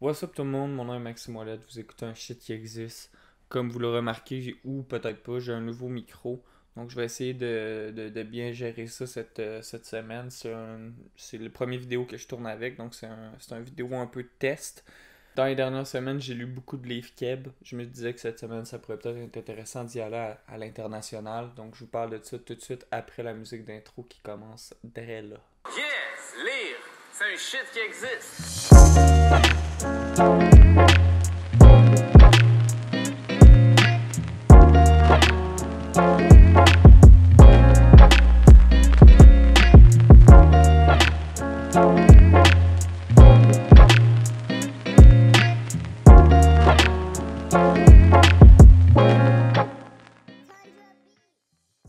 What's up tout le monde, mon nom est Maxime Ouellet, vous écoutez un shit qui existe. Comme vous le remarqué ou peut-être pas, j'ai un nouveau micro. Donc je vais essayer de, bien gérer ça cette, euh, cette semaine. C'est le premier vidéo que je tourne avec, donc c'est un, un, vidéo un peu test. Dans les dernières semaines, j'ai lu beaucoup de livres Keb. Je me disais que cette semaine, ça pourrait peut-être être intéressant d'y aller à, l'international. Donc je vous parle de ça tout de suite après la musique d'intro qui commence dès là. Yes, lire, c'est un shit qui existe.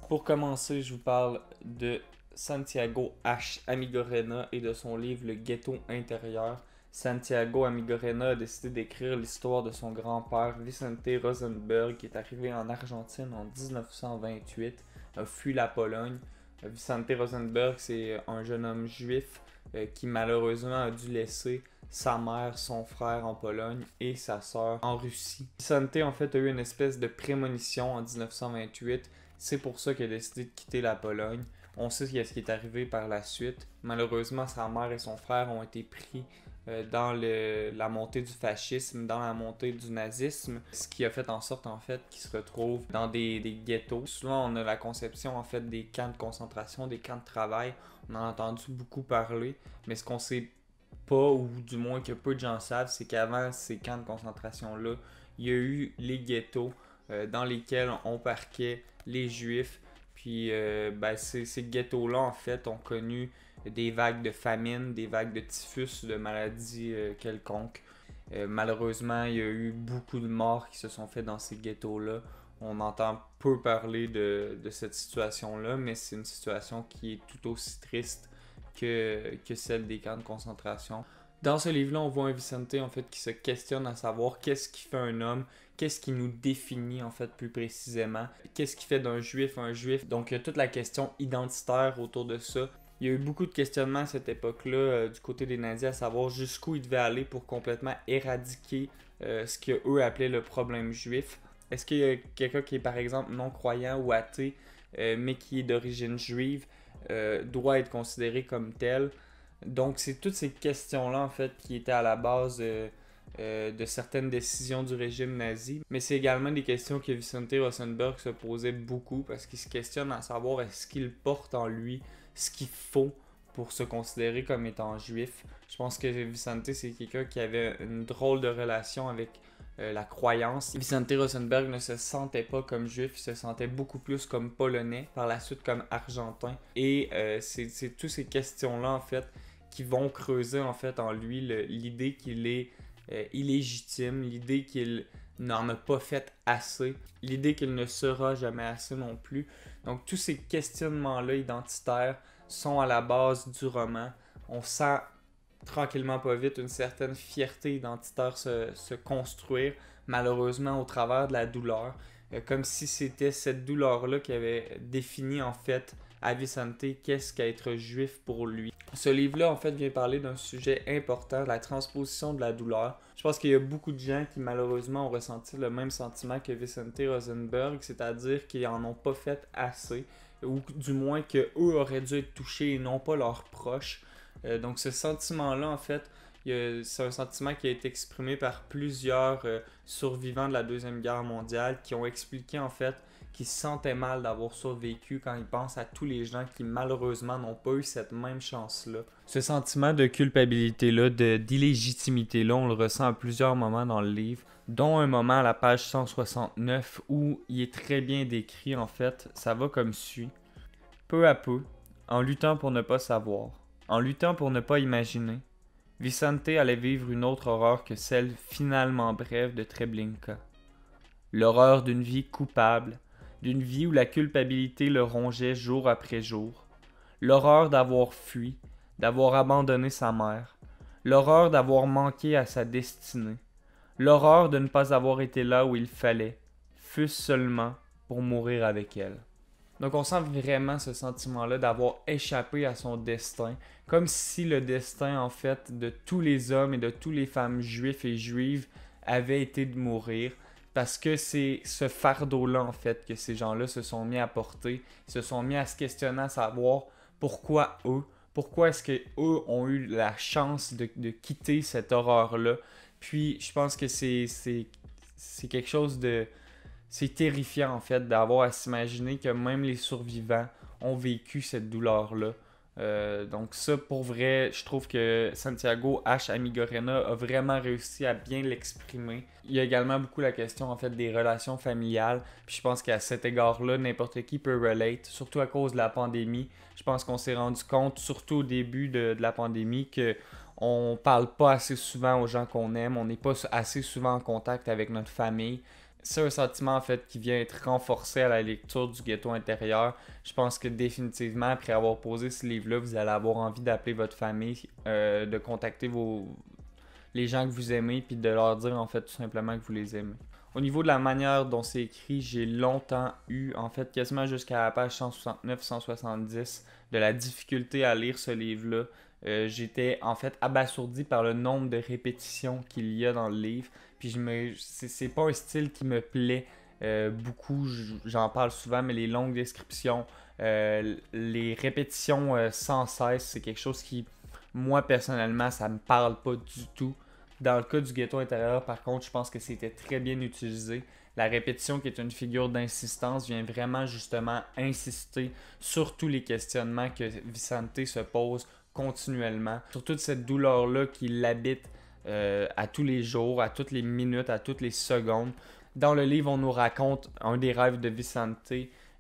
Pour commencer, je vous parle de Santiago H. Amigorena et de son livre Le ghetto intérieur. Santiago Amigorena a décidé d'écrire l'histoire de son grand-père Vicente Rosenberg qui est arrivé en Argentine en 1928, a fui la Pologne. Vicente Rosenberg, c'est un jeune homme juif euh, qui malheureusement a dû laisser sa mère, son frère en Pologne et sa soeur en Russie. Vicente en fait a eu une espèce de prémonition en 1928, c'est pour ça qu'il a décidé de quitter la Pologne. On sait ce qui est arrivé par la suite. Malheureusement, sa mère et son frère ont été pris euh, dans la montée du fascisme, dans la montée du nazisme, ce qui a fait en sorte en fait qu'ils se retrouvent dans des, ghettos. Souvent on a la conception en fait des camps de concentration, des camps de travail, on en a entendu beaucoup parler, mais ce qu'on sait pas ou du moins que peu de gens savent, c'est qu'avant ces camps de concentration là, il y a eu les ghettos euh, dans lesquels on parquait les juifs, puis euh, ben, ces, ces ghettos là en fait ont connu des vagues de famine, des vagues de typhus, de maladies euh, quelconques. Euh, malheureusement, il y a eu beaucoup de morts qui se sont faites dans ces ghettos-là. On entend peu parler de, cette situation-là, mais c'est une situation qui est tout aussi triste que, celle des camps de concentration. Dans ce livre-là, on voit un Vicente fait qui se questionne à savoir qu'est-ce qui fait un homme, qu'est-ce qui nous définit en fait plus précisément, qu'est-ce qui fait d'un juif un juif. Donc il y a toute la question identitaire autour de ça il y a eu beaucoup de questionnements à cette époque-là euh, du côté des nazis à savoir jusqu'où ils devaient aller pour complètement éradiquer euh, ce qu'eux appelaient le problème juif. Est-ce qu'il quelqu'un qui est par exemple non-croyant ou athée, euh, mais qui est d'origine juive, doit être considéré comme tel Donc c'est toutes ces questions-là en fait qui étaient à la base de certaines décisions du régime nazi. Mais c'est également des questions que Vicente Rosenberg se posait beaucoup parce qu'il se questionne à savoir est-ce qu'il porte en lui ce qu'il faut pour se considérer comme étant juif. Je pense que Vicente, c'est quelqu'un qui avait une drôle de relation avec euh, la croyance. Vicente Rosenberg ne se sentait pas comme juif, il se sentait beaucoup plus comme polonais, par la suite comme argentin. Et euh, c'est toutes ces questions-là, en fait, qui vont creuser, en fait, en lui l'idée qu'il est euh, illégitime, l'idée qu'il n'en a pas fait assez, l'idée qu'il ne sera jamais assez non plus. Donc tous ces questionnements-là identitaires sont à la base du roman. On sent tranquillement pas vite une certaine fierté identitaire se, construire, malheureusement au travers de la douleur, euh, comme si c'était cette douleur-là qui avait défini en fait à Vicente qu'est-ce qu'être juif pour lui. Ce livre-là, en fait, vient parler d'un sujet important, la transposition de la douleur. Je pense qu'il y a beaucoup de gens qui, malheureusement, ont ressenti le même sentiment que Vicente Rosenberg, c'est-à-dire qu'ils n'en ont pas fait assez, ou du moins qu'eux auraient dû être touchés et non pas leurs proches. Euh, donc, ce sentiment-là, en fait, c'est un sentiment qui a été exprimé par plusieurs euh, survivants de la Deuxième Guerre mondiale qui ont expliqué, en fait, qui se mal d'avoir survécu quand il pense à tous les gens qui malheureusement n'ont pas eu cette même chance-là. Ce sentiment de culpabilité-là, d'illégitimité-là, on le ressent à plusieurs moments dans le livre, dont un moment à la page 169 où il est très bien décrit en fait. Ça va comme suit. Peu à peu, en luttant pour ne pas savoir, en luttant pour ne pas imaginer, Vicente allait vivre une autre horreur que celle finalement brève de Treblinka. L'horreur d'une vie coupable, d'une vie où la culpabilité le rongeait jour après jour, l'horreur d'avoir fui, d'avoir abandonné sa mère, l'horreur d'avoir manqué à sa destinée, l'horreur de ne pas avoir été là où il fallait, fût seulement pour mourir avec elle. Donc on sent vraiment ce sentiment-là d'avoir échappé à son destin, comme si le destin en fait de tous les hommes et de toutes les femmes juifs et juives avait été de mourir, parce que c'est ce fardeau-là, en fait, que ces gens-là se sont mis à porter, se sont mis à se questionner, à savoir pourquoi eux, pourquoi est-ce qu'eux ont eu la chance de, quitter cette horreur-là. Puis je pense que c'est, c'est quelque chose de... C'est terrifiant en fait d'avoir à s'imaginer que même les survivants ont vécu cette douleur-là. Euh, donc ça, pour vrai, je trouve que Santiago H. Amigorena a vraiment réussi à bien l'exprimer. Il y a également beaucoup la question en fait des relations familiales. Puis je pense qu'à cet égard-là, n'importe qui peut relate, surtout à cause de la pandémie. Je pense qu'on s'est rendu compte, surtout au début de, de la pandémie, que on parle pas assez souvent aux gens qu'on aime, on n'est pas assez souvent en contact avec notre famille c'est un sentiment en fait qui vient être renforcé à la lecture du ghetto intérieur. Je pense que définitivement, après avoir posé ce livre-là, vous allez avoir envie d'appeler votre famille, euh, de contacter vos les gens que vous aimez, puis de leur dire en fait tout simplement que vous les aimez. Au niveau de la manière dont c'est écrit, j'ai longtemps eu, en fait quasiment jusqu'à la page 169-170, de la difficulté à lire ce livre-là. Euh, j'étais en fait abasourdi par le nombre de répétitions qu'il y a dans le livre. Puis je me, c'est, pas un style qui me plaît euh, beaucoup. J'en parle souvent, mais les longues descriptions, euh, les répétitions sans cesse, c'est quelque chose qui, moi personnellement, ça me parle pas du tout. Dans le cas du ghetto intérieur, par contre, je pense que c'était très bien utilisé. La répétition, qui est une figure d'insistance, vient vraiment justement insister sur tous les questionnements que Vicente se pose continuellement, sur toute cette douleur-là qui l'habite euh, à tous les jours, à toutes les minutes, à toutes les secondes. Dans le livre, on nous raconte un des rêves de Vicente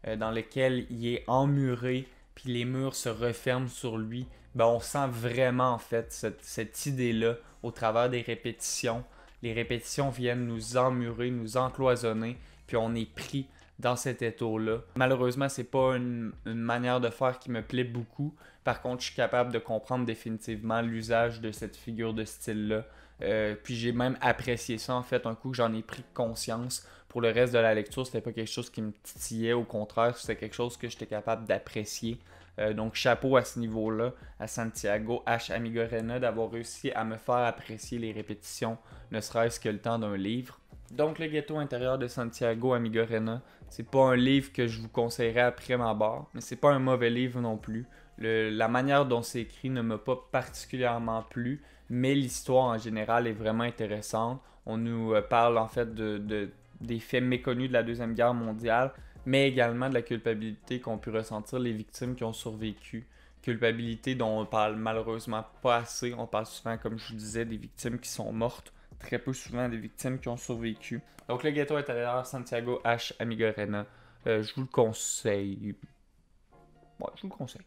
euh, dans lequel il est emmuré, puis les murs se referment sur lui. Ben, on sent vraiment en fait cette, cette idée-là au travers des répétitions. Les répétitions viennent nous emmurer, nous encloisonner, puis on est pris dans cet étau-là. Malheureusement, c'est pas une, manière de faire qui me plaît beaucoup. Par contre, je suis capable de comprendre définitivement l'usage de cette figure de style-là. Euh, puis j'ai même apprécié ça en fait un coup que j'en ai pris conscience. Pour le reste de la lecture, c'était pas quelque chose qui me titillait, au contraire, c'était quelque chose que j'étais capable d'apprécier. Euh, donc chapeau à ce niveau-là, à Santiago H. Amigorena d'avoir réussi à me faire apprécier les répétitions, ne serait-ce que le temps d'un livre. Donc, Le ghetto intérieur de Santiago Amigorena, c'est pas un livre que je vous conseillerais après ma barre, mais c'est pas un mauvais livre non plus. la manière dont c'est écrit ne m'a pas particulièrement plu, mais l'histoire en général est vraiment intéressante. On nous euh, parle en fait des faits méconnus de la Deuxième Guerre mondiale, mais également de la culpabilité qu'ont pu ressentir les victimes qui ont survécu. Culpabilité dont on parle malheureusement pas assez. On parle souvent, comme je vous disais, des victimes qui sont mortes très peu souvent des victimes qui ont survécu. Donc le ghetto est à l'heure Santiago H. Amigorena. Euh, je vous le conseille. Ouais, je vous le conseille.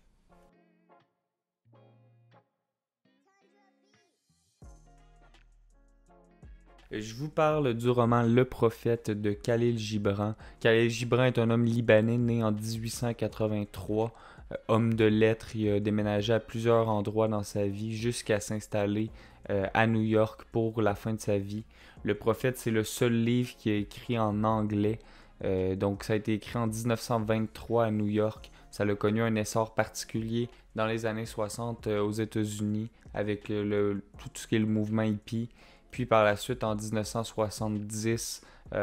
Je vous parle du roman Le Prophète de Khalil Gibran. Khalil Gibran est un homme libanais né en 1883, euh, homme de lettres. Il a déménagé à plusieurs endroits dans sa vie jusqu'à s'installer euh, à New York pour la fin de sa vie. Le prophète, c'est le seul livre qui est écrit en anglais. Euh, donc ça a été écrit en 1923 à New York. Ça a connu un essor particulier dans les années 60 euh, aux États-Unis avec le, tout ce qui est le mouvement hippie. Puis par la suite en 1970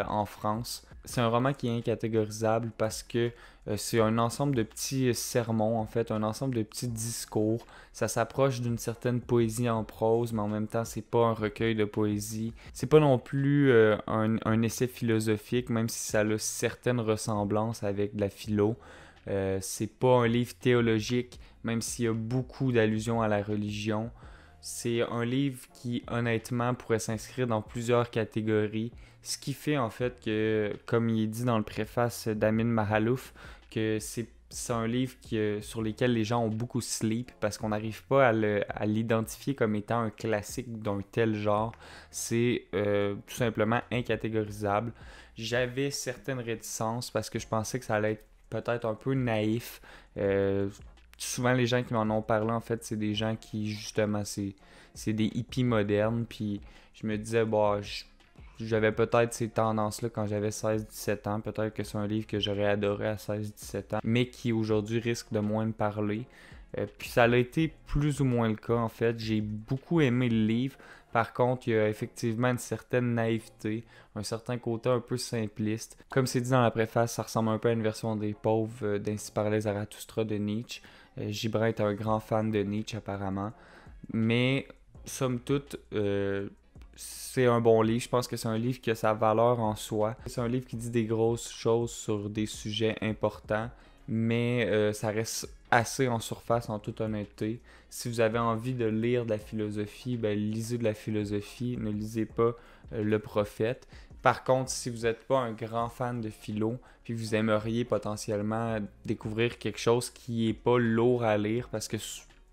en France. C'est un roman qui est incatégorisable parce que euh, c'est un ensemble de petits euh, sermons, en fait, un ensemble de petits discours. Ça s'approche d'une certaine poésie en prose, mais en même temps, c'est pas un recueil de poésie. C'est pas non plus euh, un, essai philosophique, même si ça a certaines ressemblances avec de la philo. c'est pas un livre théologique, même s'il y a beaucoup d'allusions à la religion. C'est un livre qui, honnêtement, pourrait s'inscrire dans plusieurs catégories. Ce qui fait en fait que, comme il est dit dans le préface d'Amin Mahalouf, que c'est un livre euh, sur lequel les gens ont beaucoup sleep parce qu'on n'arrive pas à l'identifier comme étant un classique d'un tel genre. C'est euh, tout simplement incatégorisable. J'avais certaines réticences parce que je pensais que ça allait être peut-être un peu naïf. Euh, souvent, les gens qui m'en ont parlé, en fait, c'est des gens qui, justement, c'est des hippies modernes. Puis je me disais, bon bah, je j'avais peut-être ces tendances-là quand j'avais 16-17 ans. Peut-être que c'est un livre que j'aurais adoré à 16-17 ans, mais qui aujourd'hui risque de moins me parler. Euh, puis ça a été plus ou moins le cas en fait. J'ai beaucoup aimé le livre. Par contre, il y a effectivement une certaine naïveté, un certain côté un peu simpliste. Comme c'est dit dans la préface, ça ressemble un peu à une version des pauvres euh, d'Ainsi parlait Zarathustra de Nietzsche. Euh, Gibran est un grand fan de Nietzsche apparemment. Mais somme toute, euh, c'est un bon livre. Je pense que c'est un livre qui a sa valeur en soi. C'est un livre qui dit des grosses choses sur des sujets importants, mais euh, ça reste assez en surface en toute honnêteté. Si vous avez envie de lire de la philosophie, ben, lisez de la philosophie, ne lisez pas euh, le prophète. Par contre, si vous n'êtes pas un grand fan de philo, puis vous aimeriez potentiellement découvrir quelque chose qui n'est pas lourd à lire, parce que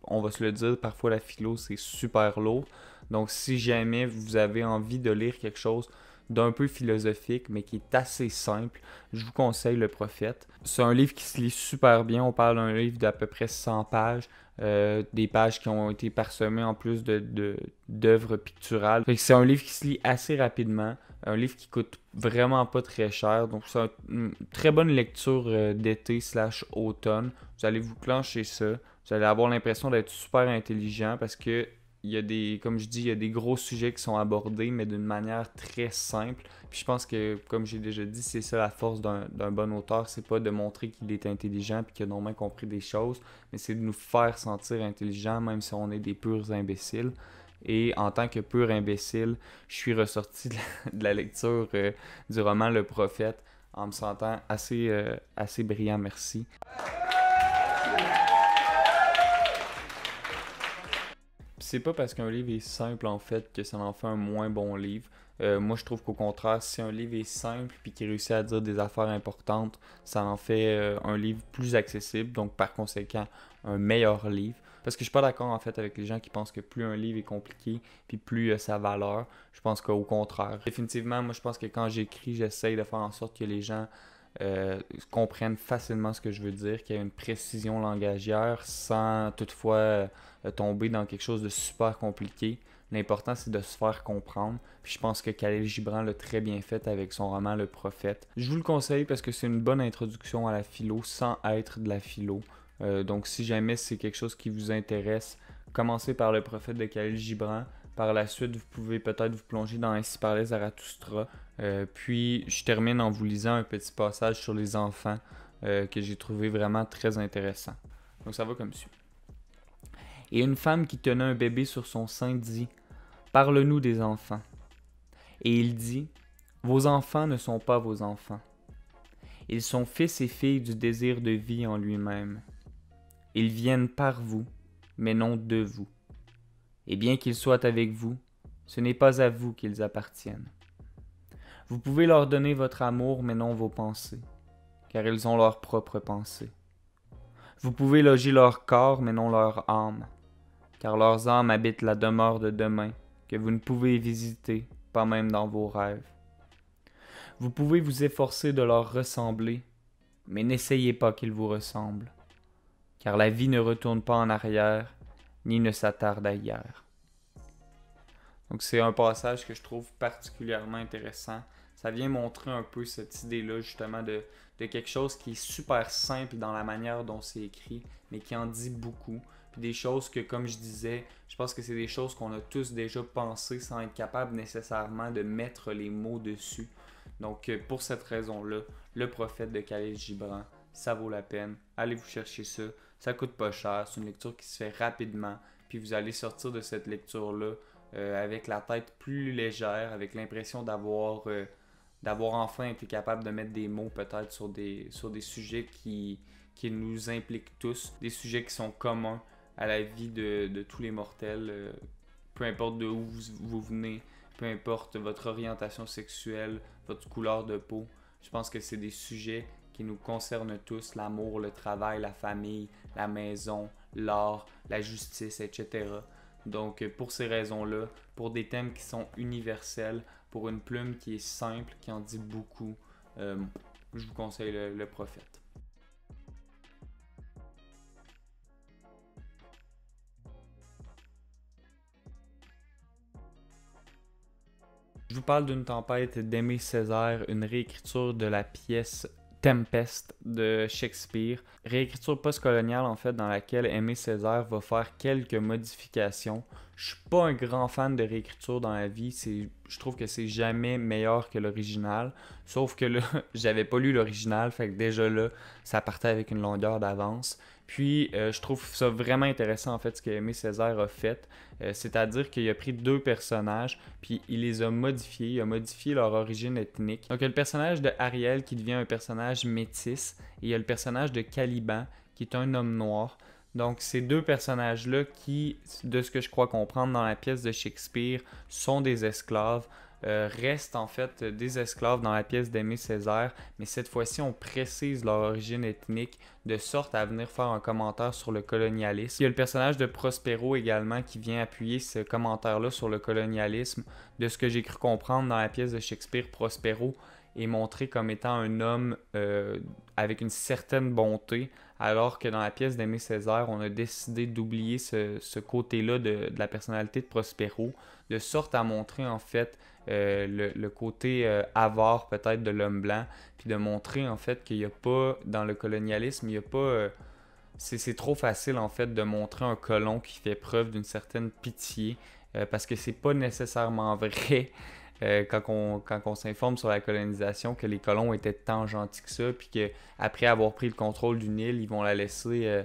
on va se le dire, parfois la philo c'est super lourd. Donc, si jamais vous avez envie de lire quelque chose d'un peu philosophique, mais qui est assez simple, je vous conseille Le Prophète. C'est un livre qui se lit super bien. On parle d'un livre d'à peu près 100 pages. Euh, des pages qui ont été parsemées en plus d'œuvres de, picturales. C'est un livre qui se lit assez rapidement, un livre qui coûte vraiment pas très cher, donc c'est une très bonne lecture euh, d'été slash automne. Vous allez vous clencher ça, vous allez avoir l'impression d'être super intelligent parce que il y a des, comme je dis, il y a des gros sujets qui sont abordés, mais d'une manière très simple. Puis je pense que, comme j'ai déjà dit, c'est ça la force d'un bon auteur, c'est pas de montrer qu'il est intelligent puis qu'il a normalement compris des choses, mais c'est de nous faire sentir intelligents, même si on est des purs imbéciles. Et en tant que pur imbécile, je suis ressorti de la, lecture euh, du roman Le Prophète en me sentant assez, euh, assez brillant, merci. c'est pas parce qu'un livre est simple en fait que ça en fait un moins bon livre. Euh, moi, je trouve qu'au contraire, si un livre est simple puis qu'il réussit à dire des affaires importantes, ça en fait euh, un livre plus accessible, donc par conséquent, un meilleur livre. Parce que je suis pas d'accord en fait avec les gens qui pensent que plus un livre est compliqué, puis plus a euh, sa valeur. Je pense qu'au contraire. Définitivement, moi je pense que quand j'écris, j'essaye de faire en sorte que les gens euh, comprennent facilement ce que je veux dire, qu'il y a une précision langagière sans toutefois euh, tomber dans quelque chose de super compliqué. L'important, c'est de se faire comprendre. Puis je pense que Khalil Gibran l'a très bien fait avec son roman Le Prophète. Je vous le conseille parce que c'est une bonne introduction à la philo sans être de la philo. Euh, donc si jamais c'est quelque chose qui vous intéresse, commencez par Le Prophète de Khalil Gibran. Par la suite, vous pouvez peut-être vous plonger dans Ainsi parlait Zarathustra, euh, puis je termine en vous lisant un petit passage sur les enfants euh, que j'ai trouvé vraiment très intéressant. Donc ça va comme suit. Et une femme qui tenait un bébé sur son sein dit, Parle-nous des enfants. Et il dit, Vos enfants ne sont pas vos enfants. Ils sont fils et filles du désir de vie en lui-même. Ils viennent par vous, mais non de vous. Et bien qu'ils soient avec vous, ce n'est pas à vous qu'ils appartiennent. Vous pouvez leur donner votre amour, mais non vos pensées, car ils ont leurs propres pensées. Vous pouvez loger leur corps, mais non leur âme, car leurs âmes habitent la demeure de demain, que vous ne pouvez visiter, pas même dans vos rêves. Vous pouvez vous efforcer de leur ressembler, mais n'essayez pas qu'ils vous ressemblent, car la vie ne retourne pas en arrière, ni ne s'attarde ailleurs. Donc c'est un passage que je trouve particulièrement intéressant ça vient montrer un peu cette idée-là justement de, quelque chose qui est super simple dans la manière dont c'est écrit, mais qui en dit beaucoup. Puis des choses que, comme je disais, je pense que c'est des choses qu'on a tous déjà pensées sans être capable nécessairement de mettre les mots dessus. Donc euh, pour cette raison-là, le prophète de Khalil Gibran, ça vaut la peine. Allez vous chercher ça, ça coûte pas cher, c'est une lecture qui se fait rapidement, puis vous allez sortir de cette lecture-là euh, avec la tête plus légère, avec l'impression d'avoir... Euh, d'avoir enfin été capable de mettre des mots peut-être sur des, sur des sujets qui, qui nous impliquent tous, des sujets qui sont communs à la vie de, tous les mortels, euh, peu importe de où vous, vous, venez, peu importe votre orientation sexuelle, votre couleur de peau. Je pense que c'est des sujets qui nous concernent tous, l'amour, le travail, la famille, la maison, l'art, la justice, etc. Donc pour ces raisons-là, pour des thèmes qui sont universels, pour une plume qui est simple, qui en dit beaucoup, euh, je vous conseille le, Prophète. Je vous parle d'une tempête d'Aimé Césaire, une réécriture de la pièce Tempest de Shakespeare, réécriture postcoloniale en fait dans laquelle Aimé Césaire va faire quelques modifications. Je suis pas un grand fan de réécriture dans la vie, c'est je trouve que c'est jamais meilleur que l'original, sauf que là, j'avais pas lu l'original, fait que déjà là, ça partait avec une longueur d'avance. Puis, euh, je trouve ça vraiment intéressant, en fait, ce que Aimé Césaire a fait. Euh, c'est-à-dire qu'il a pris deux personnages, puis il les a modifiés. Il a modifié leur origine ethnique. Donc, il y a le personnage de Ariel qui devient un personnage métis, et il y a le personnage de Caliban qui est un homme noir. Donc, ces deux personnages-là qui, de ce que je crois comprendre dans la pièce de Shakespeare, sont des esclaves. Euh, restent en fait des esclaves dans la pièce d'Aimé Césaire, mais cette fois-ci on précise leur origine ethnique de sorte à venir faire un commentaire sur le colonialisme. Il y a le personnage de Prospero également qui vient appuyer ce commentaire-là sur le colonialisme. De ce que j'ai cru comprendre dans la pièce de Shakespeare, Prospero est montré comme étant un homme euh, avec une certaine bonté, alors que dans la pièce d'Aimé Césaire, on a décidé d'oublier ce, côté-là de, la personnalité de Prospero, de sorte à montrer en fait euh, le, côté euh, avare peut-être de l'homme blanc, puis de montrer en fait qu'il n'y a pas, dans le colonialisme, il n'y a pas... Euh, c'est trop facile en fait de montrer un colon qui fait preuve d'une certaine pitié, parce que c'est pas nécessairement vrai. Euh, quand on, s'informe sur la colonisation que les colons étaient tant gentils que ça, puis qu'après avoir pris le contrôle d'une île, ils vont la laisser euh,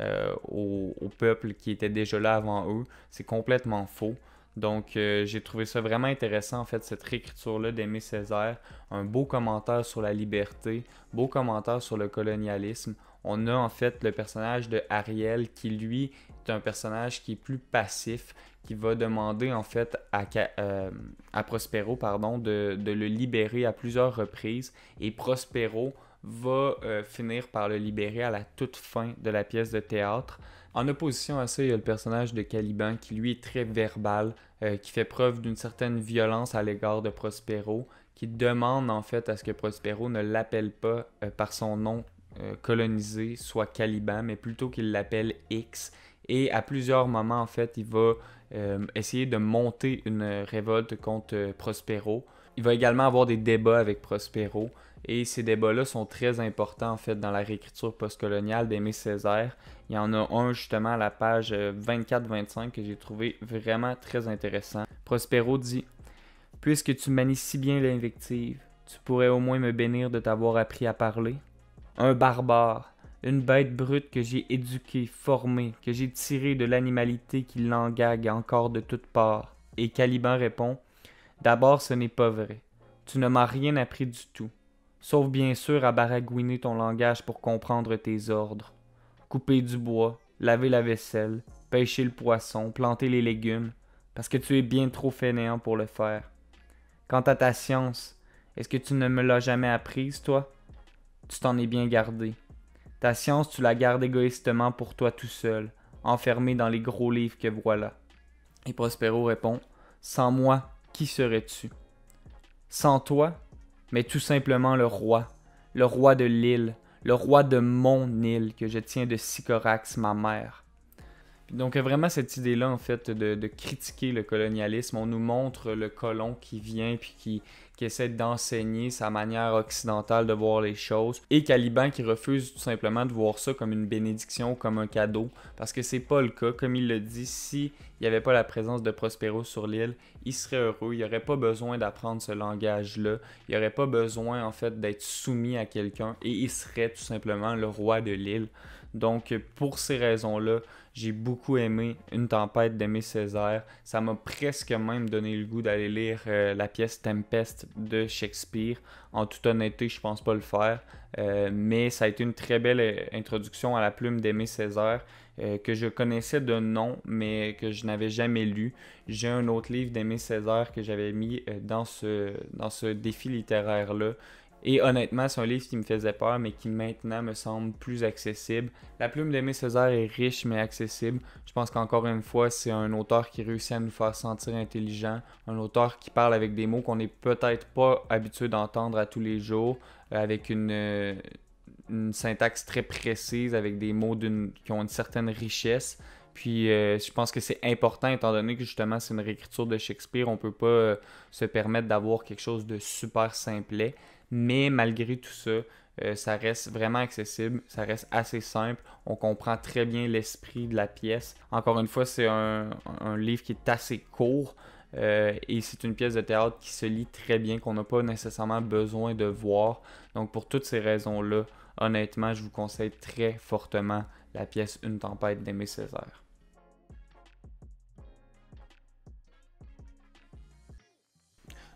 euh, au, peuple qui était déjà là avant eux. C'est complètement faux. Donc j'ai trouvé ça vraiment intéressant en fait cette réécriture-là d'Aimé Césaire. Un beau commentaire sur la liberté, beau commentaire sur le colonialisme on a en fait le personnage de Ariel qui lui c'est un personnage qui est plus passif, qui va demander en fait à, euh, Prospero pardon, de, le libérer à plusieurs reprises et Prospero va euh, finir par le libérer à la toute fin de la pièce de théâtre. En opposition à ça, il y a le personnage de Caliban qui lui est très verbal, euh, qui fait preuve d'une certaine violence à l'égard de Prospero, qui demande en fait à ce que Prospero ne l'appelle pas par son nom colonisé, soit Caliban, mais plutôt qu'il l'appelle X et à plusieurs moments, en fait, il va euh, essayer de monter une révolte contre euh, Prospero. Il va également avoir des débats avec Prospero. Et ces débats-là sont très importants en fait dans la réécriture postcoloniale d'Aimé Césaire. Il y en a un justement à la page 24-25 euh, que j'ai trouvé vraiment très intéressant. Prospero dit Puisque tu manies si bien l'invective, tu pourrais au moins me bénir de t'avoir appris à parler. Un barbare, une bête brute que j'ai éduquée, formée, que j'ai tirée de l'animalité qui l'engague encore de toutes parts. Et Caliban répond D'abord, ce n'est pas vrai. Tu ne m'as rien appris du tout, sauf bien sûr à baragouiner ton langage pour comprendre tes ordres. Couper du bois, laver la vaisselle, pêcher le poisson, planter les légumes, parce que tu es bien trop fainéant pour le faire. Quant à ta science, est-ce que tu ne me l'as jamais apprise, toi Tu t'en es bien gardé. Ta science, tu la gardes égoïstement pour toi tout seul, enfermé dans les gros livres que voilà. Et Prospero répond Sans moi, qui serais-tu Sans toi, mais tout simplement le roi, le roi de l'île, le roi de mon île que je tiens de Sycorax, ma mère. Donc vraiment cette idée-là, en fait, de, de, critiquer le colonialisme, on nous montre le colon qui vient puis qui, qui essaie d'enseigner sa manière occidentale de voir les choses, et Caliban qui refuse tout simplement de voir ça comme une bénédiction, comme un cadeau, parce que c'est pas le cas. Comme il le dit, si il n'y avait pas la présence de Prospero sur l'île, il serait heureux, il n'y aurait pas besoin d'apprendre ce langage-là, il n'y aurait pas besoin en fait d'être soumis à quelqu'un et il serait tout simplement le roi de l'île. Donc pour ces raisons-là, j'ai beaucoup aimé Une tempête d'Aimé Césaire. Ça m'a presque même donné le goût d'aller lire euh, la pièce Tempest de Shakespeare. En toute honnêteté, je pense pas le faire. Euh, mais ça a été une très belle euh, introduction à la plume d'Aimé Césaire. que je connaissais de nom, mais que je n'avais jamais lu. J'ai un autre livre d'Aimé Césaire que j'avais mis dans ce, dans ce défi littéraire-là, et honnêtement, c'est un livre qui me faisait peur, mais qui maintenant me semble plus accessible. La plume d'Aimé Césaire est riche, mais accessible. Je pense qu'encore une fois, c'est un auteur qui réussit à nous faire sentir intelligent, un auteur qui parle avec des mots qu'on n'est peut-être pas habitué d'entendre à tous les jours, euh, avec euh, une, syntaxe très précise, avec des mots qui ont une certaine richesse. Puis euh, je pense que c'est important étant donné que justement c'est une réécriture de Shakespeare, on peut pas se permettre d'avoir quelque chose de super simplet. Mais malgré tout ça, euh, ça reste vraiment accessible, ça reste assez simple. On comprend très bien l'esprit de la pièce. Encore une fois, c'est un, livre qui est assez court. Euh, et c'est une pièce de théâtre qui se lit très bien, qu'on n'a pas nécessairement besoin de voir. Donc pour toutes ces raisons-là, honnêtement, je vous conseille très fortement la pièce Une tempête d'Aimé Césaire.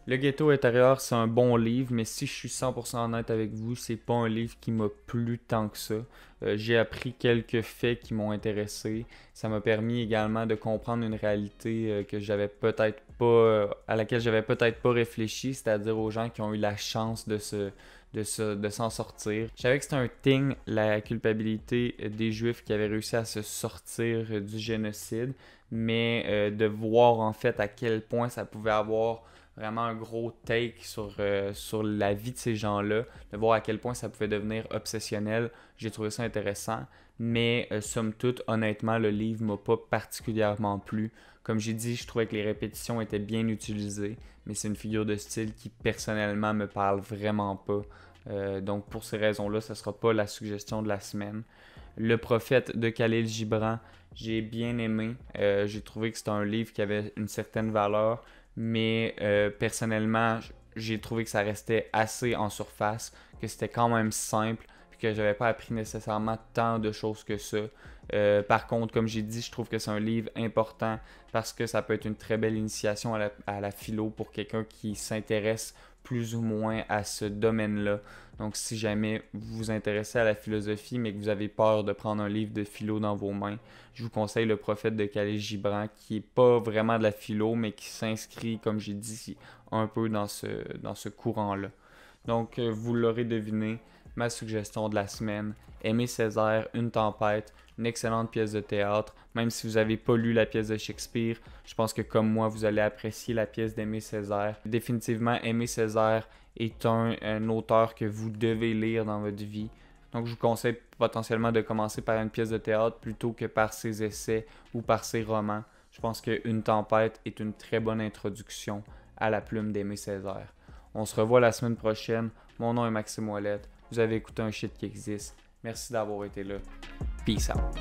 Le Ghetto intérieur, c'est un bon livre, mais si je suis 100% honnête avec vous, c'est pas un livre qui m'a plu tant que ça. Euh, j'ai appris quelques faits qui m'ont intéressé. Ça m'a permis également de comprendre une réalité euh, que j'avais peut-être pas, euh, à laquelle j'avais peut-être pas réfléchi, c'est-à-dire aux gens qui ont eu la chance de se, de, de s'en sortir. Je savais que c'était un thing, la culpabilité des Juifs qui avaient réussi à se sortir du génocide, mais de voir en fait à quel point ça pouvait avoir vraiment un gros take sur, euh, sur la vie de ces gens-là, de voir à quel point ça pouvait devenir obsessionnel. J'ai trouvé ça intéressant, mais euh, somme toute, honnêtement, le livre m'a pas particulièrement plu. Comme j'ai dit, je trouvais que les répétitions étaient bien utilisées, mais c'est une figure de style qui personnellement me parle vraiment pas. Euh, donc pour ces raisons-là, ce ne sera pas la suggestion de la semaine. Le prophète de Khalil Gibran, j'ai bien aimé. j'ai trouvé que c'était un livre qui avait une certaine valeur mais euh, personnellement, j'ai trouvé que ça restait assez en surface, que c'était quand même simple, puis que n'avais pas appris nécessairement tant de choses que ça. Euh, par contre, comme j'ai dit, je trouve que c'est un livre important parce que ça peut être une très belle initiation à la philo pour quelqu'un qui s'intéresse plus ou moins à ce domaine-là. Donc si jamais vous vous intéressez à la philosophie mais que vous avez peur de prendre un livre de philo dans vos mains, je vous conseille Le prophète de Calais Gibran qui n'est pas vraiment de la philo mais qui s'inscrit, comme j'ai dit, un peu dans ce, dans ce courant-là. Donc euh, vous l'aurez deviné, ma suggestion de la semaine, Aimé Césaire, Une tempête, une excellente pièce de théâtre. Même si vous n'avez pas lu la pièce de Shakespeare, je pense que comme moi, vous allez apprécier la pièce d'Aimé Césaire. Définitivement, Aimé Césaire est un, auteur que vous devez lire dans votre vie. Donc je vous conseille potentiellement de commencer par une pièce de théâtre plutôt que par ses essais ou par ses romans. Je pense que Une tempête est une très bonne introduction à la plume d'Aimé Césaire. On se revoit la semaine prochaine. Mon nom est Maxime Ouellette. Vous avez écouté un shit qui existe. Merci d'avoir été là. Peace out.